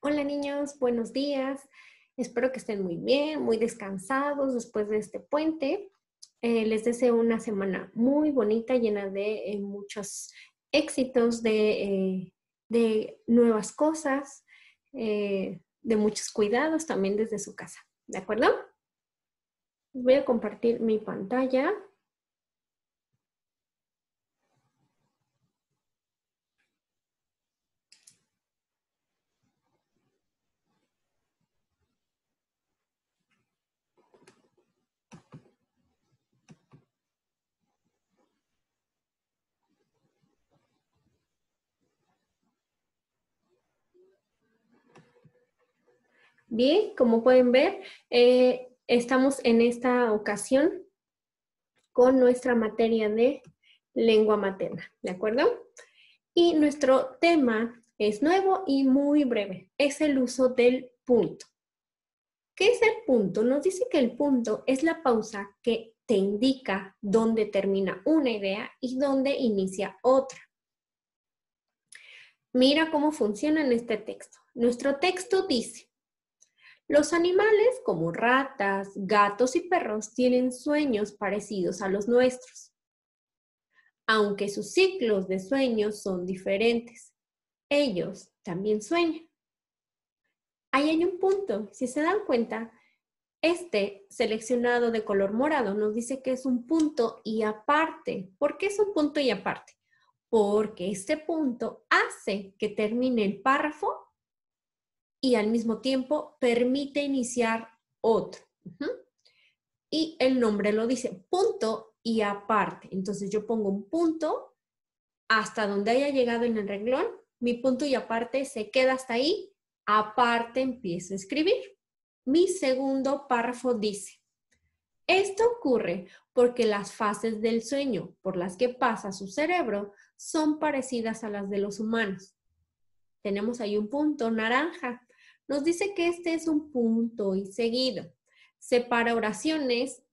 Hola niños, buenos días. Espero que estén muy bien, muy descansados después de este puente. Eh, les deseo una semana muy bonita, llena de eh, muchos éxitos, de, eh, de nuevas cosas, de muchos cuidados también desde su casa. ¿De acuerdo? Voy a compartir mi pantalla. Bien, como pueden ver, eh, estamos en esta ocasión con nuestra materia de lengua materna, ¿de acuerdo? Y nuestro tema es nuevo y muy breve, es el uso del punto. ¿Qué es el punto? Nos dice que el punto es la pausa que te indica dónde termina una idea y dónde inicia otra. Mira cómo funciona en este texto. Nuestro texto dice, los animales, como ratas, gatos y perros, tienen sueños parecidos a los nuestros, aunque sus ciclos de sueños son diferentes. Ellos también sueñan. Ahí hay un punto. Si se dan cuenta, este seleccionado de color morado nos dice que es un punto y aparte. ¿Por qué es un punto y aparte? Porque este punto hace que termine el párrafo y al mismo tiempo permite iniciar otro. Y el nombre lo dice, punto y aparte. Entonces yo pongo un punto hasta donde haya llegado en el renglón, mi punto y aparte se queda hasta ahí, aparte empiezo a escribir. Mi segundo párrafo dice, esto ocurre porque las fases del sueño por las que pasa su cerebro son parecidas a las de los humanos. Tenemos ahí un punto naranja nos dice que este es un punto y seguido. Separa oraciones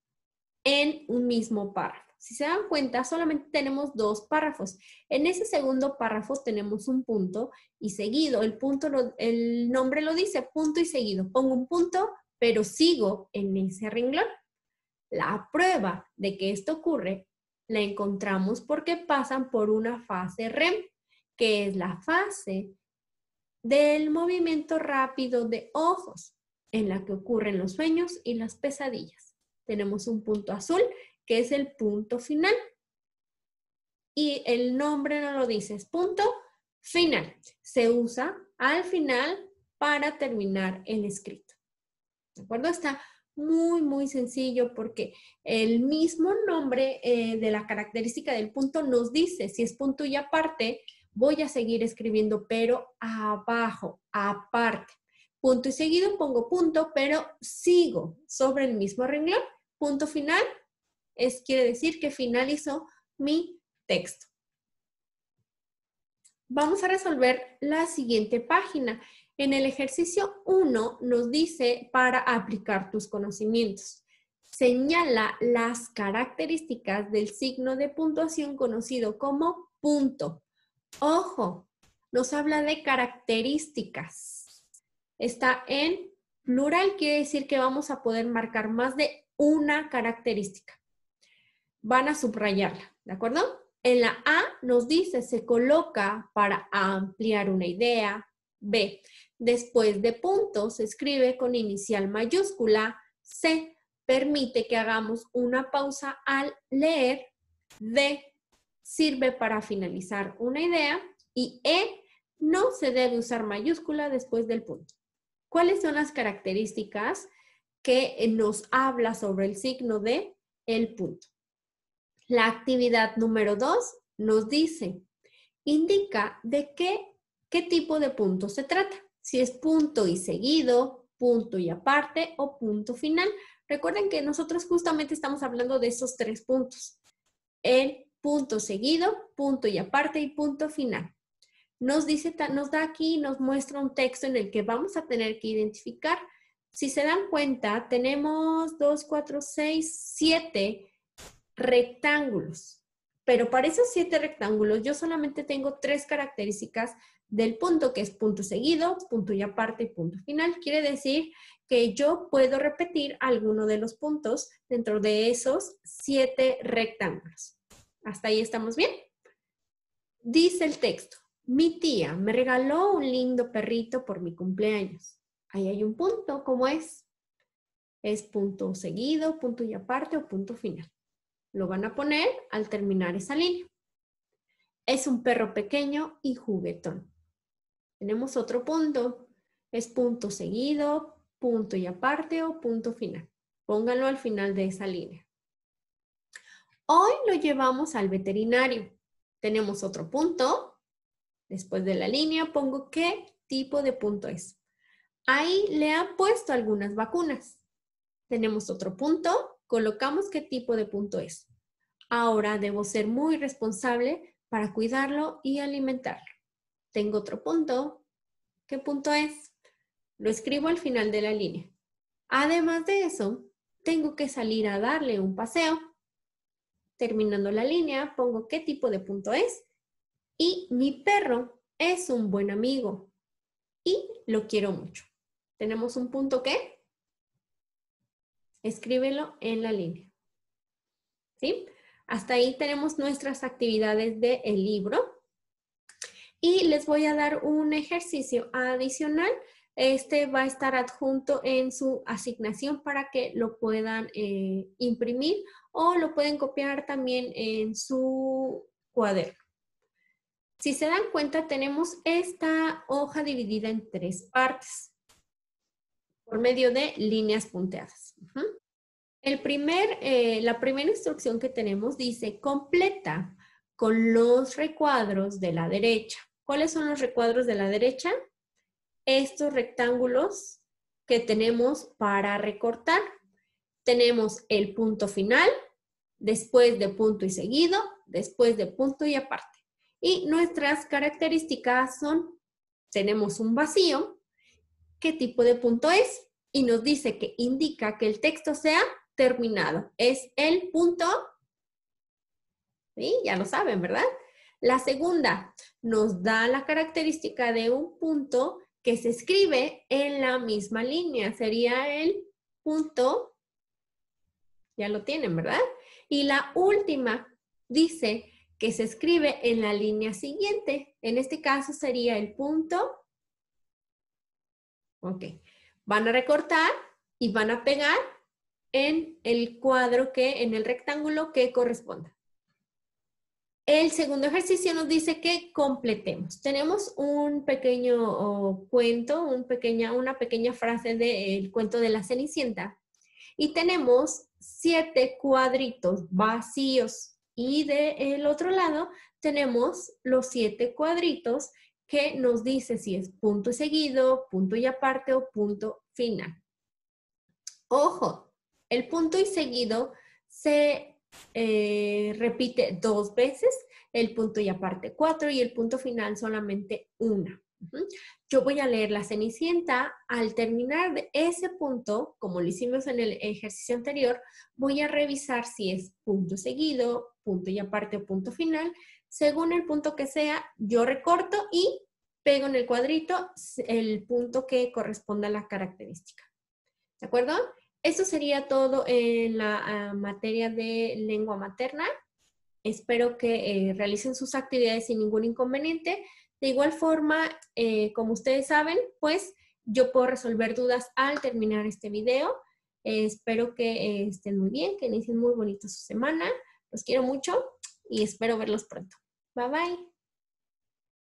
en un mismo párrafo. Si se dan cuenta, solamente tenemos dos párrafos. En ese segundo párrafo tenemos un punto y seguido. El punto, el nombre lo dice, punto y seguido. Pongo un punto, pero sigo en ese renglón. La prueba de que esto ocurre la encontramos porque pasan por una fase REM, que es la fase del movimiento rápido de ojos en la que ocurren los sueños y las pesadillas. Tenemos un punto azul que es el punto final. Y el nombre no lo dice, es punto final. Se usa al final para terminar el escrito. ¿De acuerdo? Está muy, muy sencillo porque el mismo nombre eh, de la característica del punto nos dice si es punto y aparte voy a seguir escribiendo, pero abajo, aparte. Punto y seguido pongo punto, pero sigo sobre el mismo renglón. Punto final es, quiere decir que finalizo mi texto. Vamos a resolver la siguiente página. En el ejercicio 1 nos dice para aplicar tus conocimientos. Señala las características del signo de puntuación conocido como punto. Ojo, nos habla de características. Está en plural, quiere decir que vamos a poder marcar más de una característica. Van a subrayarla, ¿de acuerdo? En la A nos dice, se coloca para ampliar una idea. B, después de punto, se escribe con inicial mayúscula. C, permite que hagamos una pausa al leer. D, sirve para finalizar una idea y E no se debe usar mayúscula después del punto. ¿Cuáles son las características que eh, nos habla sobre el signo de el punto? La actividad número 2 nos dice, indica de qué, qué tipo de punto se trata. Si es punto y seguido, punto y aparte o punto final. Recuerden que nosotros justamente estamos hablando de esos tres puntos. El punto seguido, punto y aparte y punto final. Nos, dice, nos da aquí, nos muestra un texto en el que vamos a tener que identificar. Si se dan cuenta, tenemos dos, cuatro, 6, siete rectángulos. Pero para esos siete rectángulos yo solamente tengo tres características del punto, que es punto seguido, punto y aparte y punto final. Quiere decir que yo puedo repetir alguno de los puntos dentro de esos siete rectángulos. Hasta ahí estamos bien. Dice el texto, mi tía me regaló un lindo perrito por mi cumpleaños. Ahí hay un punto, ¿cómo es? Es punto seguido, punto y aparte o punto final. Lo van a poner al terminar esa línea. Es un perro pequeño y juguetón. Tenemos otro punto. Es punto seguido, punto y aparte o punto final. Pónganlo al final de esa línea. Hoy lo llevamos al veterinario. Tenemos otro punto. Después de la línea pongo qué tipo de punto es. Ahí le han puesto algunas vacunas. Tenemos otro punto. Colocamos qué tipo de punto es. Ahora debo ser muy responsable para cuidarlo y alimentarlo. Tengo otro punto. ¿Qué punto es? Lo escribo al final de la línea. Además de eso, tengo que salir a darle un paseo terminando la línea, pongo qué tipo de punto es y mi perro es un buen amigo y lo quiero mucho. Tenemos un punto que escríbelo en la línea. ¿Sí? Hasta ahí tenemos nuestras actividades del libro. Y les voy a dar un ejercicio adicional este va a estar adjunto en su asignación para que lo puedan eh, imprimir o lo pueden copiar también en su cuaderno. Si se dan cuenta, tenemos esta hoja dividida en tres partes por medio de líneas punteadas. El primer, eh, la primera instrucción que tenemos dice completa con los recuadros de la derecha. ¿Cuáles son los recuadros de la derecha? estos rectángulos que tenemos para recortar. Tenemos el punto final, después de punto y seguido, después de punto y aparte. Y nuestras características son, tenemos un vacío, qué tipo de punto es, y nos dice que indica que el texto sea terminado. Es el punto, ¿sí? ya lo saben, ¿verdad? La segunda nos da la característica de un punto que se escribe en la misma línea. Sería el punto, ya lo tienen, ¿verdad? Y la última dice que se escribe en la línea siguiente. En este caso sería el punto. Ok. Van a recortar y van a pegar en el cuadro que, en el rectángulo que corresponda. El segundo ejercicio nos dice que completemos. Tenemos un pequeño oh, cuento, una pequeña frase del eh, cuento de la Cenicienta y tenemos siete cuadritos vacíos y del otro lado tenemos los siete cuadritos que nos dice si es punto y seguido, punto y aparte o punto final. Ojo, el punto y seguido se eh, repite dos veces el punto y aparte cuatro y el punto final solamente una. Yo voy a leer la Cenicienta. Al terminar de ese punto, como lo hicimos en el ejercicio anterior, voy a revisar si es punto seguido, punto y aparte o punto final. Según el punto que sea, yo recorto y pego en el cuadrito el punto que corresponda a la característica. ¿De acuerdo? Eso sería todo en la ah, materia de lengua materna. Espero que eh, realicen sus actividades sin ningún inconveniente. De igual forma, eh, como ustedes saben, pues yo puedo resolver dudas al terminar este video. espero que eh, estén muy bien, que inicien muy bonita su semana. Los quiero mucho y espero verlos pronto. Bye bye.